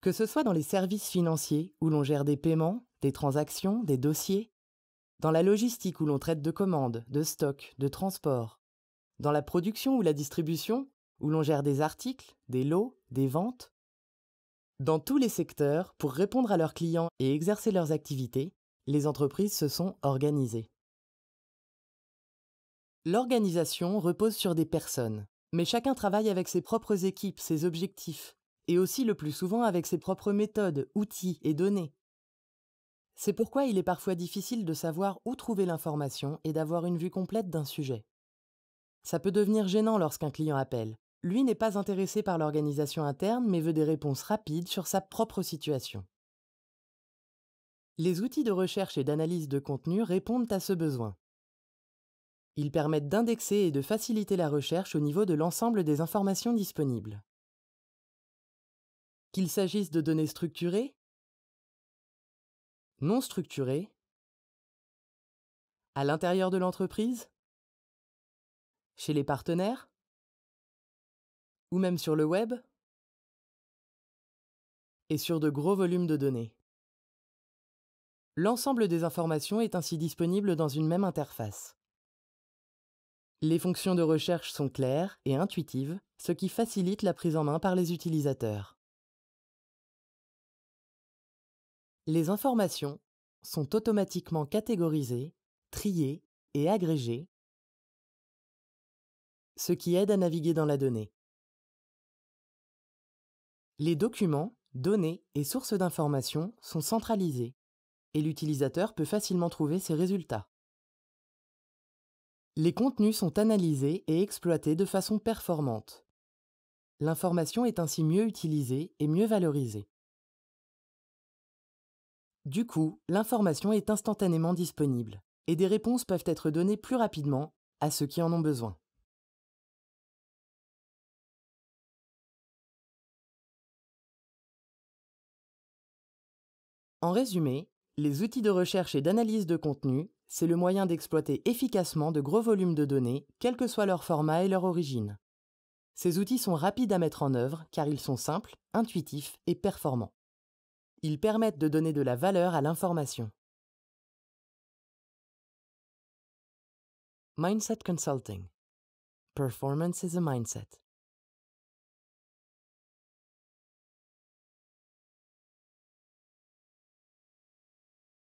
Que ce soit dans les services financiers, où l'on gère des paiements, des transactions, des dossiers, dans la logistique où l'on traite de commandes, de stocks, de transports, dans la production ou la distribution, où l'on gère des articles, des lots, des ventes, dans tous les secteurs, pour répondre à leurs clients et exercer leurs activités, les entreprises se sont organisées. L'organisation repose sur des personnes, mais chacun travaille avec ses propres équipes, ses objectifs, et aussi le plus souvent avec ses propres méthodes, outils et données. C'est pourquoi il est parfois difficile de savoir où trouver l'information et d'avoir une vue complète d'un sujet. Ça peut devenir gênant lorsqu'un client appelle. Lui n'est pas intéressé par l'organisation interne mais veut des réponses rapides sur sa propre situation. Les outils de recherche et d'analyse de contenu répondent à ce besoin. Ils permettent d'indexer et de faciliter la recherche au niveau de l'ensemble des informations disponibles qu'il s'agisse de données structurées, non structurées, à l'intérieur de l'entreprise, chez les partenaires, ou même sur le web, et sur de gros volumes de données. L'ensemble des informations est ainsi disponible dans une même interface. Les fonctions de recherche sont claires et intuitives, ce qui facilite la prise en main par les utilisateurs. Les informations sont automatiquement catégorisées, triées et agrégées, ce qui aide à naviguer dans la donnée. Les documents, données et sources d'informations sont centralisés et l'utilisateur peut facilement trouver ses résultats. Les contenus sont analysés et exploités de façon performante. L'information est ainsi mieux utilisée et mieux valorisée. Du coup, l'information est instantanément disponible et des réponses peuvent être données plus rapidement à ceux qui en ont besoin. En résumé, les outils de recherche et d'analyse de contenu, c'est le moyen d'exploiter efficacement de gros volumes de données, quel que soit leur format et leur origine. Ces outils sont rapides à mettre en œuvre car ils sont simples, intuitifs et performants. Ils permettent de donner de la valeur à l'information. Mindset Consulting. Performance is a mindset.